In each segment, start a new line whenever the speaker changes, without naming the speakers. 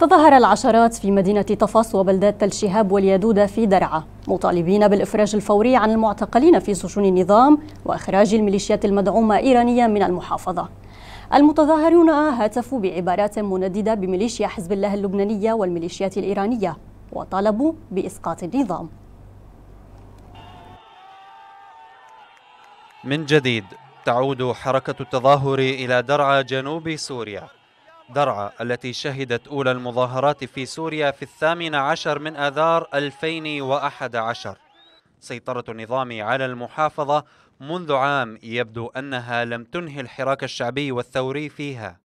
تظاهر العشرات في مدينة طفس وبلدات تل شهاب واليدودة في درعا مطالبين بالإفراج الفوري عن المعتقلين في سجون النظام وإخراج الميليشيات المدعومة إيرانيا من المحافظة المتظاهرون هاتفوا بعبارات منددة بميليشيا حزب الله اللبنانية والميليشيات الإيرانية وطالبوا بإسقاط النظام
من جديد تعود حركة التظاهر إلى درعا جنوب سوريا درعا التي شهدت أولى المظاهرات في سوريا في الثامن عشر من آذار 2011 سيطرة النظام على المحافظة منذ عام يبدو أنها لم تنهي الحراك الشعبي والثوري فيها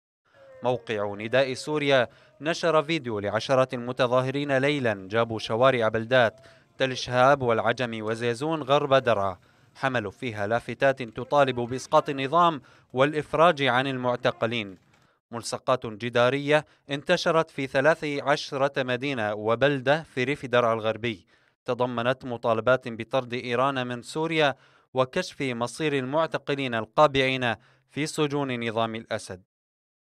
موقع نداء سوريا نشر فيديو لعشرات المتظاهرين ليلا جابوا شوارع بلدات تل شهاب والعجم وزيزون غرب درعا حملوا فيها لافتات تطالب بإسقاط النظام والإفراج عن المعتقلين ملصقات جدارية انتشرت في 13 مدينة وبلدة في ريف درعا الغربي تضمنت مطالبات بطرد إيران من سوريا وكشف مصير المعتقلين القابعين في سجون نظام الأسد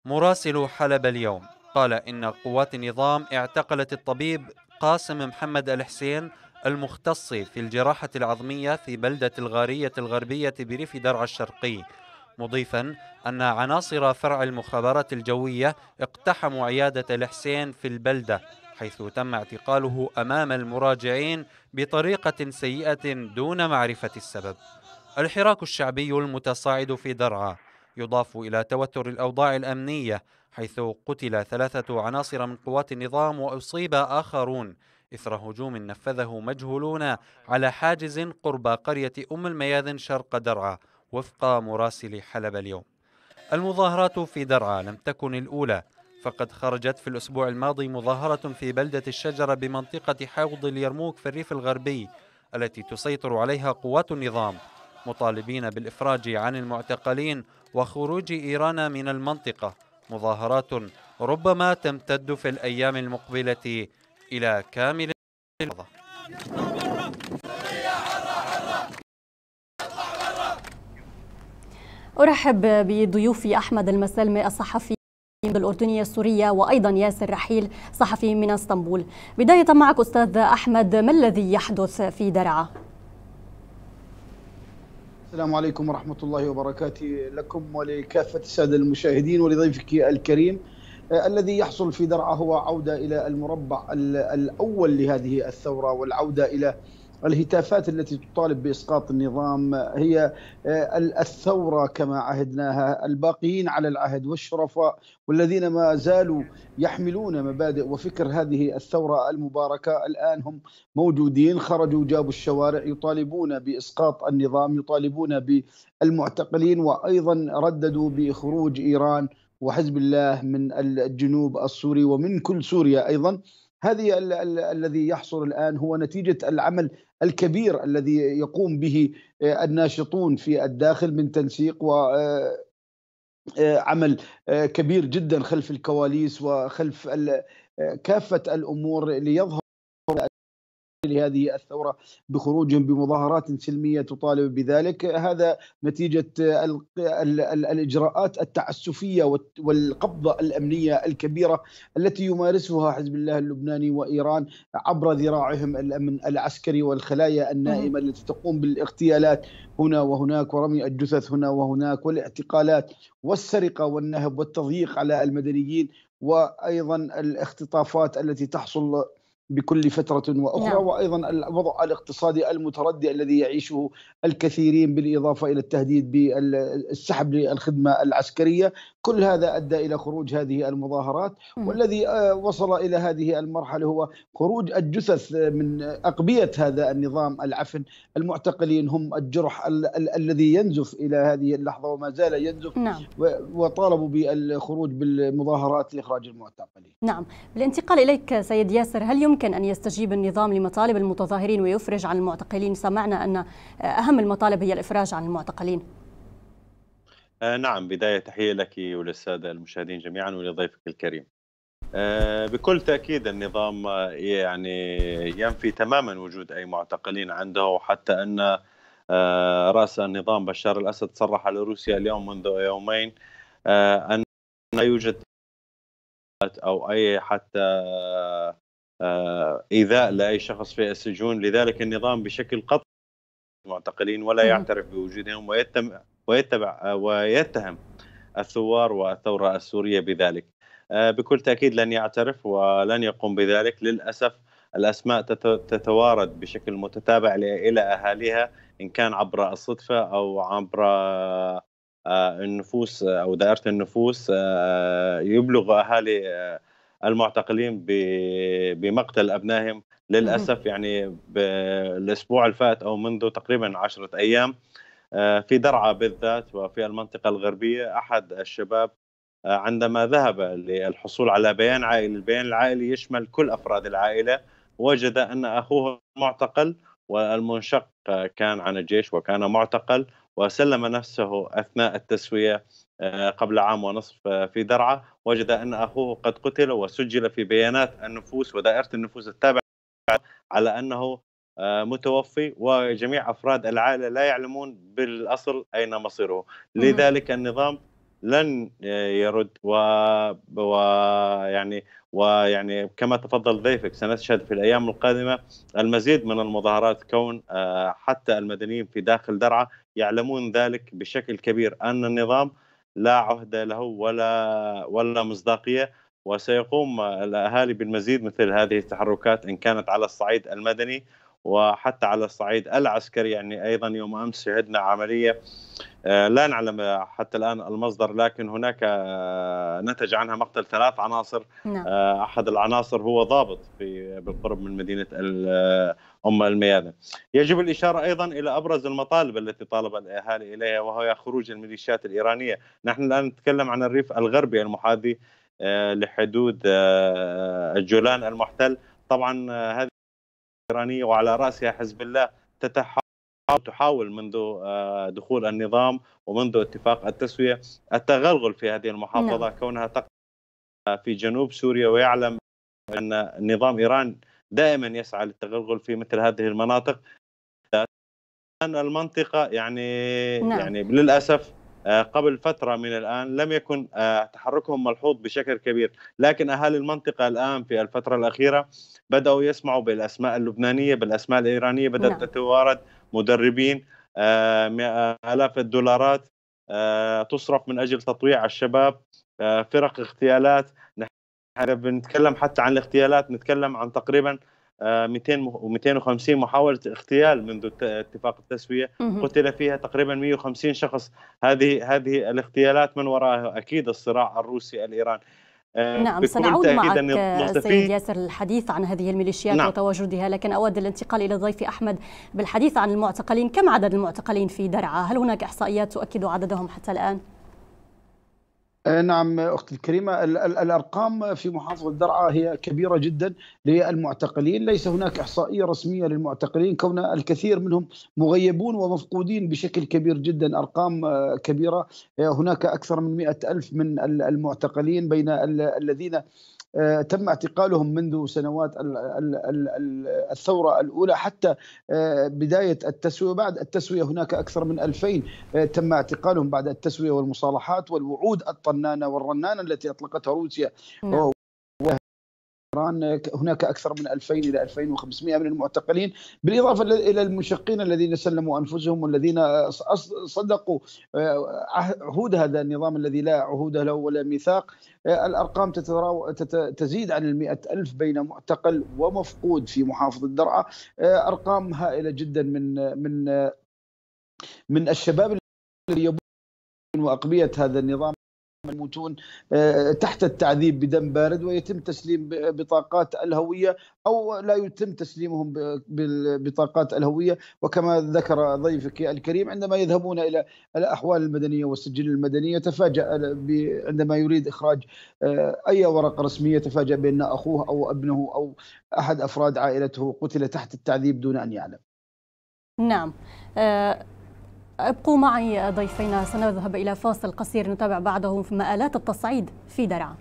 مراسل حلب اليوم قال إن قوات النظام اعتقلت الطبيب قاسم محمد الحسين المختص في الجراحة العظمية في بلدة الغارية الغربية بريف درعا الشرقي مضيفا أن عناصر فرع المخابرات الجوية اقتحموا عيادة الحسين في البلدة حيث تم اعتقاله أمام المراجعين بطريقة سيئة دون معرفة السبب الحراك الشعبي المتصاعد في درعا يضاف إلى توتر الأوضاع الأمنية حيث قتل ثلاثة عناصر من قوات النظام وأصيب آخرون إثر هجوم نفذه مجهولون على حاجز قرب قرية أم المياذن شرق درعا وفق مراسل حلب اليوم المظاهرات في درعا لم تكن الأولى فقد خرجت في الأسبوع الماضي مظاهرة في بلدة الشجرة بمنطقة حوض اليرموك في الريف الغربي التي تسيطر عليها قوات النظام مطالبين بالإفراج عن المعتقلين وخروج إيران من المنطقة مظاهرات ربما تمتد في الأيام المقبلة إلى كامل الوضع
أرحب بضيوفي أحمد المسلمي الصحفي من الأردنية السورية وأيضا ياسر رحيل صحفي من اسطنبول بداية معك أستاذ أحمد ما الذي يحدث في درعا؟
السلام عليكم ورحمة الله وبركاته لكم ولكافة السادة المشاهدين ولضيفك الكريم آه، الذي يحصل في درعا هو عودة إلى المربع الأول لهذه الثورة والعودة إلى الهتافات التي تطالب باسقاط النظام هي آه، الثوره كما عهدناها الباقيين على العهد والشرفاء والذين ما زالوا يحملون مبادئ وفكر هذه الثوره المباركه الان هم موجودين خرجوا جابوا الشوارع يطالبون باسقاط النظام يطالبون بالمعتقلين وايضا رددوا بخروج ايران وحزب الله من الجنوب السوري ومن كل سوريا ايضا هذه ال ال الذي يحصل الان هو نتيجه العمل الكبير الذي يقوم به آه، الناشطون في الداخل من تنسيق و آه، آه، عمل كبير جدا خلف الكواليس وخلف كافه الامور ليظهر لهذه الثورة بخروجهم بمظاهرات سلمية تطالب بذلك هذا نتيجة الإجراءات التعسفية والقبضة الأمنية الكبيرة التي يمارسها حزب الله اللبناني وإيران عبر ذراعهم الأمن العسكري والخلايا النائمة التي تقوم بالاغتيالات هنا وهناك ورمي الجثث هنا وهناك والاعتقالات والسرقة والنهب والتضييق على المدنيين وأيضا الاختطافات التي تحصل بكل فترة وأخرى نعم. وأيضا الوضع الاقتصادي المتردي الذي يعيشه الكثيرين بالإضافة إلى التهديد بالسحب للخدمة العسكرية كل هذا أدى إلى خروج هذه المظاهرات والذي آه، وصل إلى هذه المرحلة هو خروج الجثث من أقبية هذا النظام العفن المعتقلين هم الجرح ال- ال- الذي ينزف إلى هذه اللحظة وما زال ينزف نعم. وطالبوا بالخروج بالمظاهرات لإخراج المعتقلين
نعم بالانتقال إليك سيد ياسر هل يمكن يمكن أن يستجيب النظام لمطالب المتظاهرين ويفرج عن المعتقلين سمعنا أن أهم المطالب هي الإفراج عن المعتقلين
آه نعم بداية تحية لك وللسادة المشاهدين جميعا ولضيفك الكريم آه بكل تأكيد النظام آه، يعني ينفي تماما وجود أي معتقلين عنده حتى أن آه رأس النظام بشار الأسد صرح لروسيا اليوم منذ يومين آه، أن لا يوجد أو أي حتى آه، ايذاء لاي شخص في السجون لذلك النظام بشكل قطع المعتقلين ولا يعترف بوجودهم ويتم ويتبع ويتهم الثوار والثوره السوريه بذلك آه، بكل تاكيد لن يعترف ولن يقوم بذلك للاسف الاسماء تتوارد بشكل متتابع الى اهاليها ان كان عبر الصدفه او عبر آه، النفوس او دائره النفوس يبلغ اهالي المعتقلين بمقتل أبنائهم للأسف يعني بالأسبوع الفات أو منذ تقريبا عشرة أيام آه، في درعا بالذات وفي المنطقة الغربية أحد الشباب آه، عندما ذهب للحصول على بيان عائلي البيان العائلي يشمل كل أفراد العائلة وجد أن أخوه معتقل والمنشق كان عن الجيش وكان معتقل وسلم نفسه أثناء التسوية آه، قبل عام ونصف آه، في درعا وجد أن أخوه قد قتل وسجل في بيانات النفوس ودائرة النفوس التابعة على أنه آه، متوفي وجميع أفراد العائلة لا يعلمون بالأصل أين مصيره لذلك النظام لن يرد و... ويعني ويعني كما تفضل ضيفك سنشهد في الايام القادمه المزيد من المظاهرات كون حتى المدنيين في داخل درعا يعلمون ذلك بشكل كبير ان النظام لا عهده له ولا ولا مصداقيه وسيقوم الاهالي بالمزيد مثل هذه التحركات ان كانت على الصعيد المدني وحتى على الصعيد العسكري يعني ايضا يوم امس شهدنا عمليه آه، لا نعلم حتى الان المصدر لكن هناك آه، نتج عنها مقتل ثلاث عناصر نعم. آه، احد العناصر هو ضابط بالقرب من مدينه ام الميادن. يجب الاشاره ايضا الى ابرز المطالب التي طالب الاهالي اليها وهي خروج الميليشيات الايرانيه، نحن الان نتكلم عن الريف الغربي المحاذي لحدود الجولان المحتل، طبعا هذه الايرانيه وعلى راسها حزب الله تتحاول تحاول منذ آه، دخول النظام ومنذ اتفاق التسويه التغلغل في هذه المحافظه نعم. كونها تقع في جنوب سوريا ويعلم ان نظام ايران دائما يسعى للتغلغل في مثل هذه المناطق الان المنطقه يعني نعم. يعني للاسف آه، قبل فتره من الان لم يكن آه، تحركهم ملحوظ بشكل كبير، لكن اهالي المنطقه الان في الفتره الاخيره بداوا يسمعوا بالاسماء اللبنانيه بالاسماء الايرانيه بدات نعم. تتوارد مدربين آه، الاف الدولارات تصرف من اجل تطويع الشباب فرق اغتيالات نحن بنتكلم حتى عن الاغتيالات نتكلم عن تقريبا 250 آه، محاوله اغتيال منذ اتفاق التسويه قتل فيها تقريبا 150 شخص هذه هذه الاغتيالات من وراءها اكيد الصراع الروسي الايراني آه، نعم سنعود معك آه، سيد
ياسر الحديث عن هذه الميليشيات نعم. وتواجدها لكن أود الانتقال إلى ضيفي أحمد بالحديث عن المعتقلين كم عدد المعتقلين في درعا هل هناك إحصائيات تؤكد عددهم حتى الآن؟
آه، نعم اختي الكريمه الارقام في محافظه درعا هي كبيره جدا للمعتقلين، ليس هناك احصائيه رسميه للمعتقلين كون الكثير منهم مغيبون ومفقودين بشكل كبير جدا، ارقام آه، كبيره آه، هناك اكثر من 100 الف من المعتقلين بين الذين آه، تم اعتقالهم منذ سنوات الثورة الأولى حتى آه، بداية التسوية بعد التسوية هناك أكثر من ألفين آه، تم اعتقالهم بعد التسوية والمصالحات والوعود الطنانة والرنانة التي أطلقتها روسيا نعم. إيران هناك أكثر من 2000 إلى 2500 من المعتقلين بالإضافة إلى المشقين الذين سلموا أنفسهم والذين صدقوا آه، عهود هذا النظام الذي لا عهود له ولا ميثاق آه، الأرقام تتراو... تت... تزيد عن ال ألف بين معتقل ومفقود في محافظة درعا آه، أرقام هائلة جدا من من من الشباب اللي يبون وأقبية هذا النظام يموتون آه، تحت التعذيب بدم بارد ويتم تسليم بطاقات الهويه او لا يتم تسليمهم ببطاقات الهويه وكما ذكر ضيفك الكريم عندما يذهبون الى الاحوال المدنيه والسجل المدنيه تفاجا عندما يريد اخراج آه، اي ورقه رسميه تفاجا بان اخوه او ابنه او احد افراد عائلته قتل تحت التعذيب دون ان يعلم.
نعم. آه، ابقوا معي ضيفينا سنذهب إلى فاصل قصير نتابع بعده مآلات التصعيد في درعا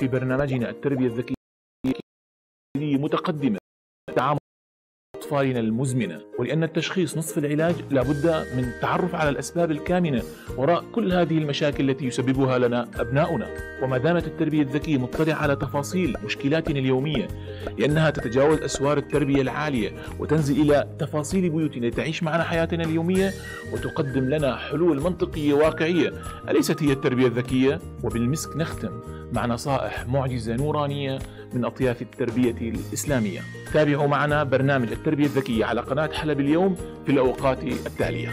في برنامجنا التربية الذكية متقدمة تعامل أطفالنا المزمنة ولأن التشخيص نصف العلاج لابد من التعرف على الأسباب الكامنة وراء كل هذه المشاكل التي يسببها لنا أبناؤنا وما دامت التربية الذكية مطلعة على تفاصيل مشكلاتنا اليومية لأنها تتجاوز أسوار التربية العالية وتنزل إلى تفاصيل بيوتنا لتعيش معنا حياتنا اليومية وتقدم لنا حلول منطقية واقعية أليست هي التربية الذكية؟ وبالمسك نختم مع نصائح معجزة نورانية من أطياف التربية الإسلامية تابعوا معنا برنامج التربية الذكية على قناة حلب اليوم في الأوقات التالية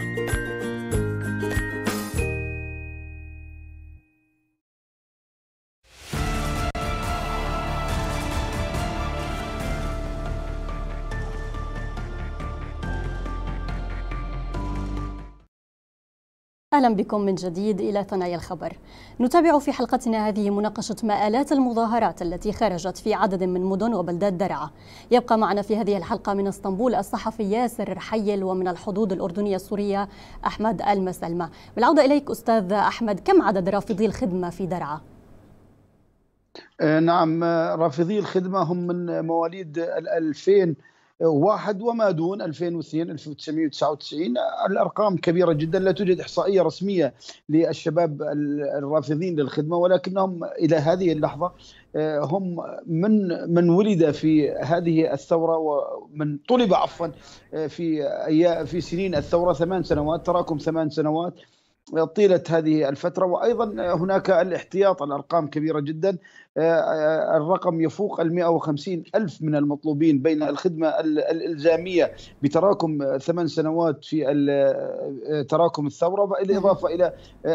أهلا بكم من جديد إلى ثنايا الخبر نتابع في حلقتنا هذه مناقشة مآلات المظاهرات التي خرجت في عدد من مدن وبلدات درعا يبقى معنا في هذه الحلقة من اسطنبول الصحفي ياسر رحيل ومن الحدود الأردنية السورية أحمد المسلمة بالعودة إليك أستاذ أحمد كم عدد رافضي الخدمة في درعا؟
آه، نعم آه، رافضي الخدمة هم من مواليد 2000 واحد وما دون 2002 1999 الارقام كبيره جدا لا توجد احصائيه رسميه للشباب الرافضين للخدمه ولكنهم الى هذه اللحظه آه، هم من من ولد في هذه الثوره ومن طلب عفوا آه، في في سنين الثوره ثمان سنوات تراكم ثمان سنوات طيلة هذه الفترة وأيضا هناك الاحتياط الأرقام كبيرة جدا آه، آه، الرقم يفوق ال وخمسين ألف من المطلوبين بين الخدمة الإلزامية بتراكم ثمان سنوات في آه، تراكم الثورة بالإضافة نعم. إلى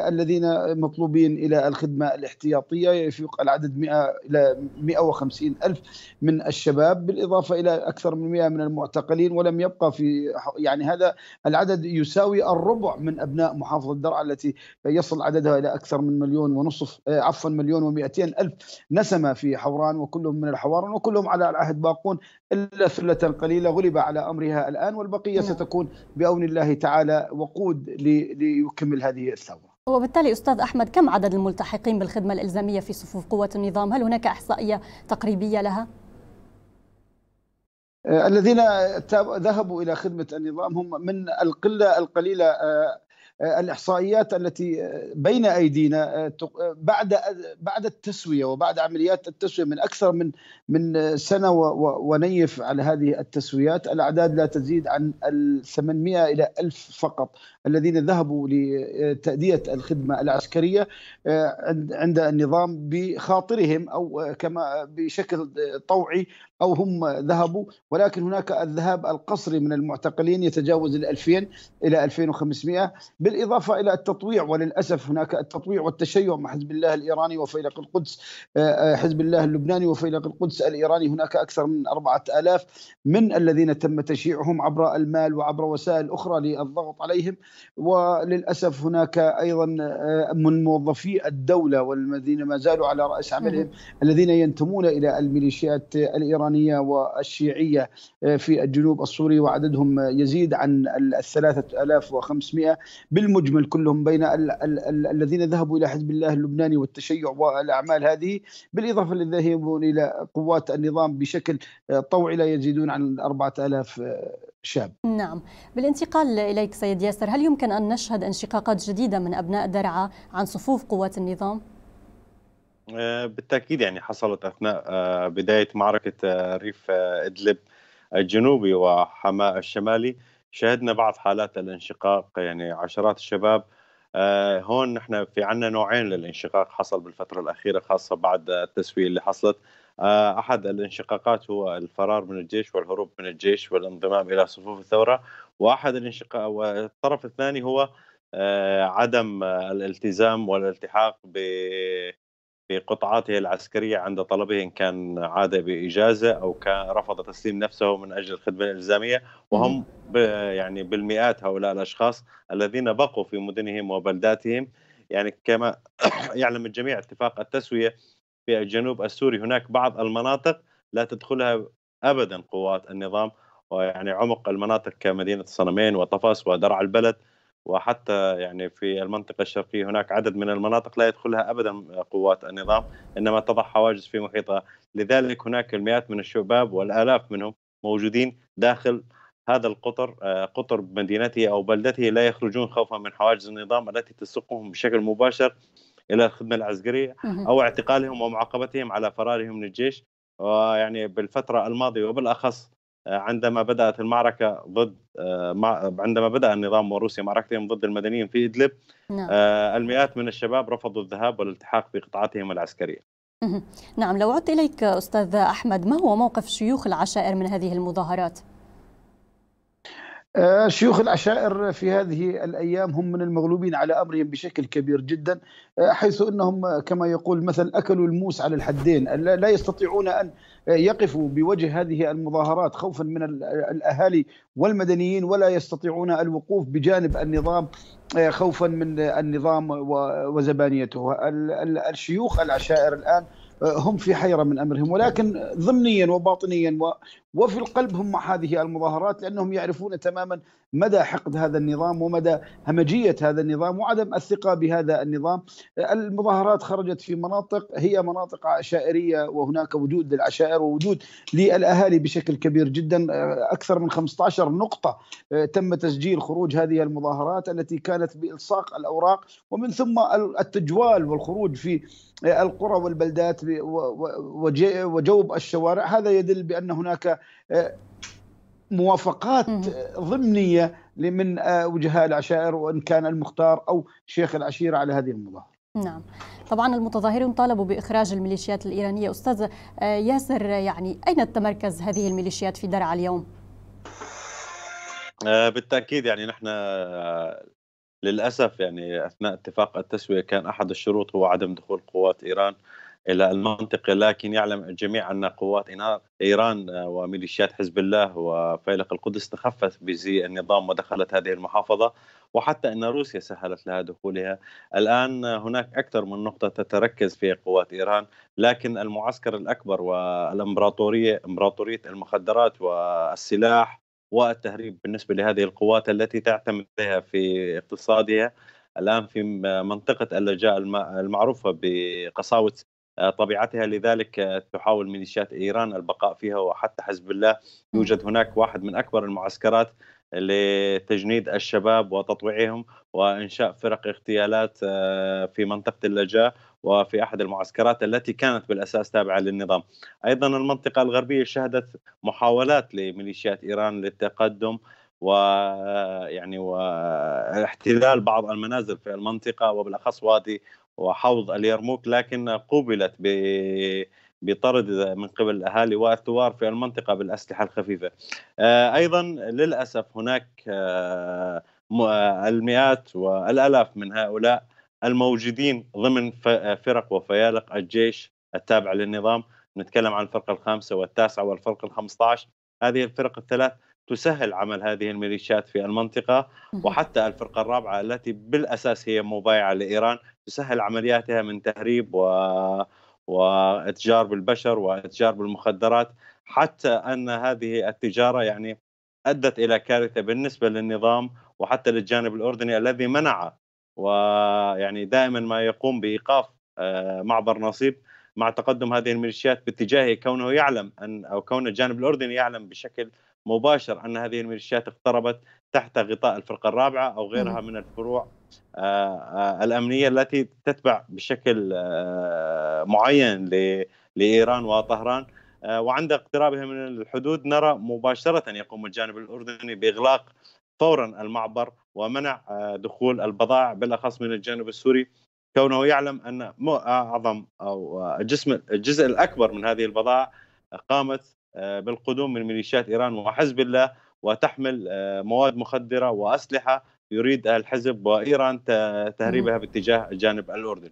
الذين مطلوبين إلى الخدمة الاحتياطية يفوق العدد 100 إلى 150 ألف من الشباب بالإضافة إلى أكثر من 100 من المعتقلين ولم يبقى في يعني هذا العدد يساوي الربع من أبناء محافظة درعا التي يصل عددها إلى أكثر من مليون ونصف عفوا مليون و200 ألف نسمة في حوران وكلهم من الحوار وكلهم على العهد باقون إلا ثلة قليلة غلب على أمرها الآن والبقية نعم. ستكون بأون الله تعالى وقود ليكمل هذه الثورة
وبالتالي أستاذ أحمد كم عدد الملتحقين بالخدمة الإلزامية في صفوف قوة النظام هل هناك إحصائية تقريبية لها؟
آه، الذين ذهبوا الى خدمه النظام هم من القله القليله آه، الاحصائيات التي بين ايدينا آه، آه، بعد آه، بعد التسويه وبعد عمليات التسويه من اكثر من من سنه ونيف على هذه التسويات الاعداد لا تزيد عن 800 الى 1000 فقط الذين ذهبوا لتاديه الخدمه العسكريه عند النظام بخاطرهم او كما بشكل طوعي أو هم ذهبوا ولكن هناك الذهاب القصري من المعتقلين يتجاوز ال 2000 إلى 2500 بالإضافة إلى التطويع وللأسف هناك التطويع والتشيع مع حزب الله الإيراني وفيلق القدس آه، آه، حزب الله اللبناني وفيلق القدس الإيراني هناك أكثر من 4000 من الذين تم تشييعهم عبر المال وعبر وسائل أخرى للضغط عليهم وللأسف هناك أيضا آه، من موظفي الدولة والذين ما زالوا على رأس عملهم الذين ينتمون إلى الميليشيات الإيرانية الإيرانية والشيعية آه، في الجنوب السوري وعددهم يزيد عن الثلاثة ألاف وخمسمائة بالمجمل كلهم بين ال ال ال الذين ذهبوا إلى حزب الله اللبناني والتشيع والأعمال هذه بالإضافة للذهبون ذهبوا إلى قوات النظام بشكل آه، طوعي لا يزيدون عن أربعة ألاف آه، شاب
نعم بالانتقال إليك سيد ياسر هل يمكن أن نشهد انشقاقات جديدة من أبناء درعا عن صفوف قوات النظام؟
آه، بالتاكيد يعني حصلت اثناء آه، بدايه معركه آه، ريف ادلب الجنوبي وحماة الشمالي شهدنا بعض حالات الانشقاق يعني عشرات الشباب هون نحن في عنا نوعين للانشقاق حصل بالفتره الاخيره خاصه بعد التسويه اللي حصلت احد الانشقاقات هو الفرار من الجيش والهروب من الجيش والانضمام الى صفوف الثوره واحد الانشقاق والطرف الثاني هو عدم الالتزام والالتحاق ب بقطعاته العسكرية عند طلبه إن كان عاد بإجازة أو كان رفض تسليم نفسه من أجل الخدمة الإلزامية وهم يعني بالمئات هؤلاء الأشخاص الذين بقوا في مدنهم وبلداتهم يعني كما يعلم الجميع اتفاق التسوية في الجنوب السوري هناك بعض المناطق لا تدخلها أبدا قوات النظام ويعني عمق المناطق كمدينة الصنمين وطفس ودرع البلد وحتى يعني في المنطقة الشرقية هناك عدد من المناطق لا يدخلها أبدا قوات النظام إنما تضع حواجز في محيطها لذلك هناك المئات من الشباب والآلاف منهم موجودين داخل هذا القطر آه، قطر مدينته أو بلدته لا يخرجون خوفا من حواجز النظام التي تسوقهم بشكل مباشر إلى الخدمة العسكرية أو اعتقالهم ومعاقبتهم على فرارهم من الجيش ويعني بالفترة الماضية وبالأخص عندما بدات المعركه ضد آه، عندما بدا النظام وروسيا معركتهم ضد المدنيين في ادلب نعم. آه، المئات من الشباب رفضوا الذهاب والالتحاق بقطعاتهم العسكريه
نعم لو عدت اليك استاذ احمد ما هو موقف شيوخ العشائر من هذه المظاهرات
آه، شيوخ العشائر في هذه الايام هم من المغلوبين على امرهم بشكل كبير جدا آه، حيث انهم آه، كما يقول مثل اكلوا الموس على الحدين لا يستطيعون ان يقفوا بوجه هذه المظاهرات خوفا من الاهالي والمدنيين ولا يستطيعون الوقوف بجانب النظام خوفا من النظام وزبانيته الشيوخ العشائر الان هم في حيرة من أمرهم ولكن ضمنيا وباطنيا وفي القلب هم هذه المظاهرات لانهم يعرفون تماما مدى حقد هذا النظام ومدى همجيه هذا النظام وعدم الثقه بهذا النظام. المظاهرات خرجت في مناطق هي مناطق عشائريه وهناك وجود للعشائر ووجود للاهالي بشكل كبير جدا اكثر من 15 نقطه آه، تم تسجيل خروج هذه المظاهرات التي كانت بالصاق الاوراق ومن ثم التجوال والخروج في آه، القرى والبلدات وجوب الشوارع هذا يدل بان هناك آه، موافقات ضمنيه من آه، وجهاء العشائر وان كان المختار او شيخ العشيره على هذه المظاهره.
نعم طبعا المتظاهرون طالبوا باخراج الميليشيات الايرانيه استاذ آه، ياسر يعني اين تمركز هذه الميليشيات في درعا اليوم؟
بالتاكيد يعني نحن للاسف يعني اثناء اتفاق التسويه كان احد الشروط هو عدم دخول قوات ايران الى المنطقه لكن يعلم الجميع ان قوات ايران آه، وميليشيات حزب الله وفيلق القدس تخفت بزي النظام ودخلت هذه المحافظه وحتى ان روسيا سهلت لها دخولها الان هناك اكثر من نقطه تتركز في قوات ايران لكن المعسكر الاكبر والامبراطوريه امبراطوريه المخدرات والسلاح والتهريب بالنسبه لهذه القوات التي تعتمد عليها في اقتصادها الان في منطقه اللجاء المعروفه بقساوه آه، طبيعتها لذلك آه، تحاول ميليشيات ايران البقاء فيها وحتى حزب الله يوجد هناك واحد من اكبر المعسكرات لتجنيد الشباب وتطويعهم وانشاء فرق اغتيالات آه، في منطقه اللجاء وفي احد المعسكرات التي كانت بالاساس تابعه للنظام. ايضا المنطقه الغربيه شهدت محاولات لميليشيات ايران للتقدم و يعني واحتلال بعض المنازل في المنطقه وبالاخص وادي وحوض اليرموك لكن قوبلت ب بطرد من قبل الاهالي والثوار في المنطقه بالاسلحه الخفيفه. آه، ايضا للاسف هناك آه، آه، المئات والالاف من هؤلاء الموجودين ضمن فرق وفيالق الجيش التابعه للنظام، نتكلم عن الفرقه الخامسه والتاسعه والفرقه ال15 هذه الفرق الثلاث تسهل عمل هذه الميليشيات في المنطقة وحتى الفرقة الرابعة التي بالأساس هي مبايعة لإيران تسهل عملياتها من تهريب و... واتجار بالبشر واتجار بالمخدرات حتى أن هذه التجارة يعني أدت إلى كارثة بالنسبة للنظام وحتى للجانب الأردني الذي منع ويعني دائما ما يقوم بإيقاف آه، معبر نصيب مع تقدم هذه الميليشيات باتجاهه كونه يعلم ان او كون الجانب الاردني يعلم بشكل مباشر أن هذه الميليشيات اقتربت تحت غطاء الفرقة الرابعة أو غيرها من الفروع آه، آه، الأمنية التي تتبع بشكل آه، معين لإيران وطهران وعند اقترابها من الحدود نرى مباشرة يقوم الجانب الأردني بإغلاق فورا المعبر ومنع دخول البضائع بالأخص من الجانب السوري كونه يعلم أن أعظم أو الجسم الجزء الأكبر من هذه البضائع قامت آه، بالقدوم من ميليشيات ايران وحزب الله وتحمل آه، مواد مخدره واسلحه يريد الحزب وايران تهريبها باتجاه الجانب الاردني.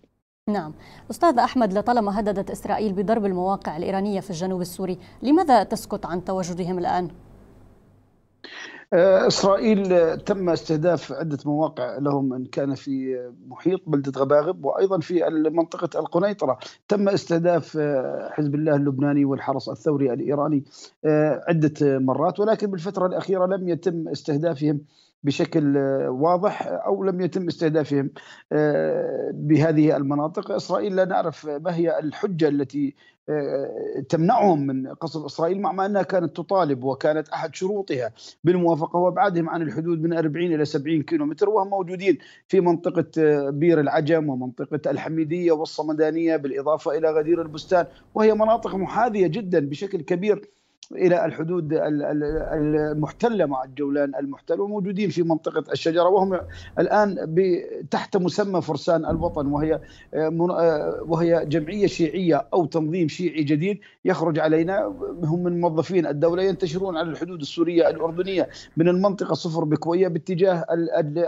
نعم، استاذ احمد لطالما هددت اسرائيل بضرب المواقع الايرانيه في الجنوب السوري، لماذا تسكت عن تواجدهم الان؟
آه، اسرائيل آه، تم استهداف عده مواقع لهم ان كان في آه، محيط بلده غباغب وايضا في منطقه القنيطره تم استهداف حزب الله اللبناني والحرس الثوري الايراني عده مرات ولكن بالفتره الاخيره لم يتم استهدافهم بشكل واضح او لم يتم استهدافهم بهذه المناطق، اسرائيل لا نعرف ما هي الحجه التي آه، تمنعهم من قصف اسرائيل مع انها كانت تطالب وكانت احد شروطها بالموافقه وابعادهم عن الحدود من 40 الى 70 كيلو متر وهم موجودين في منطقه آه، بير العجم ومنطقه الحميديه والصمدانيه بالاضافه الى غدير البستان وهي مناطق محاذيه جدا بشكل كبير الى الحدود المحتله مع الجولان المحتل وموجودين في منطقه الشجره وهم الان تحت مسمى فرسان الوطن وهي آه، آه، وهي جمعيه شيعيه او تنظيم شيعي جديد يخرج علينا هم من موظفين الدوله ينتشرون على الحدود السوريه الاردنيه من المنطقه صفر بكويه باتجاه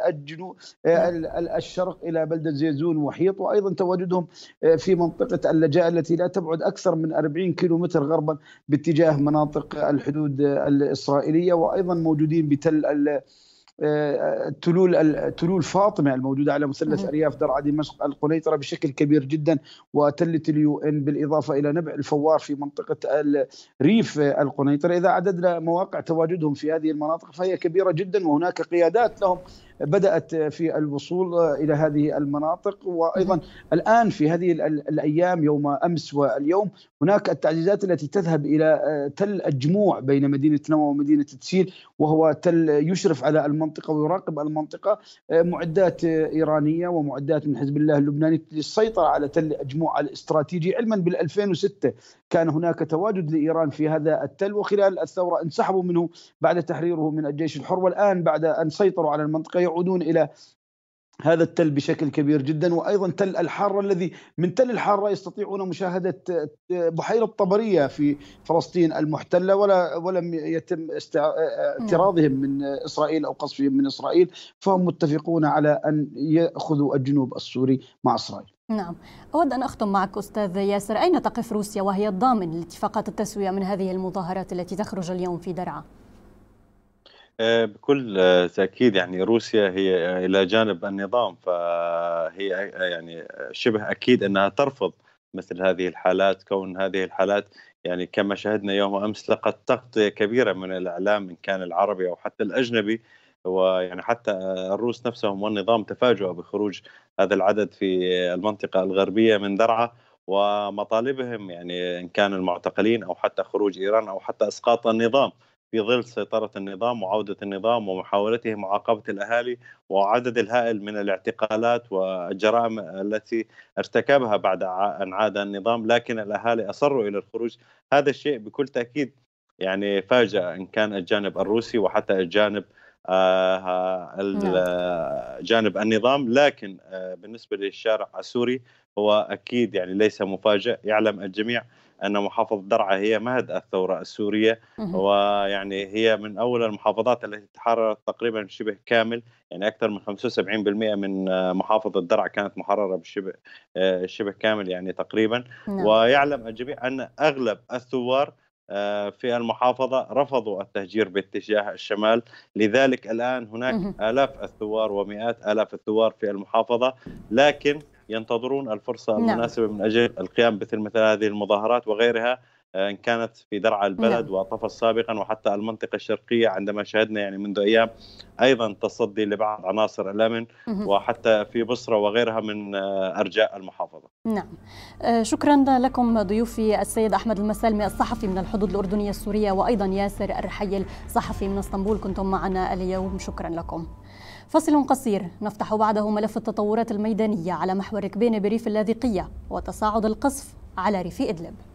الجنوب آه، نعم. الشرق الى بلده زيزون وحيط وايضا تواجدهم في منطقه اللجاء التي لا تبعد اكثر من 40 كيلو متر غربا باتجاه مناطق مناطق الحدود الاسرائيليه وايضا موجودين بتل آه، تلول تلول فاطمه الموجوده على مثلث ارياف درعا دمشق القنيطره بشكل كبير جدا وتله اليو ان بالاضافه الى نبع الفوار في منطقه الريف القنيطره اذا عددنا مواقع تواجدهم في هذه المناطق فهي كبيره جدا وهناك قيادات لهم بدات في الوصول الى هذه المناطق وايضا الان في هذه الايام يوم امس واليوم هناك التعزيزات التي تذهب الى آه، تل الجموع بين مدينه نوى ومدينه تسيل وهو تل يشرف على المنطقه ويراقب المنطقه آه، معدات ايرانيه ومعدات من حزب الله اللبناني للسيطره على تل الجموع الاستراتيجي علما بال 2006 كان هناك تواجد لإيران في هذا التل وخلال الثورة انسحبوا منه بعد تحريره من الجيش الحر والآن بعد أن سيطروا على المنطقة يعودون إلى هذا التل بشكل كبير جدا وايضا تل الحاره الذي من تل الحاره يستطيعون مشاهده بحيره طبريه في فلسطين المحتله ولا ولم يتم اعتراضهم من اسرائيل او قصفهم من اسرائيل فهم متفقون على ان ياخذوا الجنوب السوري مع اسرائيل.
نعم أود أن أختم معك أستاذ ياسر أين تقف روسيا وهي الضامن لاتفاقات التسوية من هذه المظاهرات التي تخرج اليوم في درعا
آه، بكل تأكيد يعني روسيا هي إلى جانب النظام فهي يعني شبه أكيد أنها ترفض مثل هذه الحالات كون هذه الحالات يعني كما شاهدنا يوم أمس لقد تغطية كبيرة من الإعلام إن كان العربي أو حتى الأجنبي ويعني حتى الروس نفسهم والنظام تفاجؤوا بخروج هذا العدد في المنطقة الغربية من درعا ومطالبهم يعني إن كان المعتقلين أو حتى خروج إيران أو حتى إسقاط النظام في ظل سيطرة النظام وعودة النظام ومحاولته معاقبة الأهالي وعدد الهائل من الاعتقالات والجرائم التي ارتكبها بعد أن عاد النظام لكن الأهالي أصروا إلى الخروج هذا الشيء بكل تأكيد يعني فاجأ إن كان الجانب الروسي وحتى الجانب آه، نعم. جانب النظام لكن آه، بالنسبه للشارع السوري هو اكيد يعني ليس مفاجئ يعلم الجميع ان محافظه درعا هي مهد الثوره السوريه ويعني هي من اول المحافظات التي تحررت تقريبا شبه كامل يعني اكثر من 75% من آه، محافظه درعا كانت محرره بشبه شبه كامل يعني تقريبا نعم. ويعلم الجميع ان اغلب الثوار آه، في المحافظة رفضوا التهجير باتجاه الشمال لذلك الآن هناك آلاف الثوار ومئات آلاف الثوار في المحافظة لكن ينتظرون الفرصة نعم. المناسبة من أجل القيام مثل مثل هذه المظاهرات وغيرها آه، ان كانت في درعا البلد نعم. وطفل سابقا وحتى المنطقه الشرقيه عندما شاهدنا يعني منذ ايام ايضا تصدي لبعض عناصر الامن وحتى في بصره وغيرها من آه، ارجاء المحافظه.
نعم آه، شكرا لكم ضيوفي السيد احمد المسالمي الصحفي من الحدود الاردنيه السوريه وايضا ياسر الرحيل صحفي من اسطنبول كنتم معنا اليوم شكرا لكم. فصل قصير نفتح بعده ملف التطورات الميدانيه على محور كبين بريف اللاذقيه وتصاعد القصف على ريف ادلب.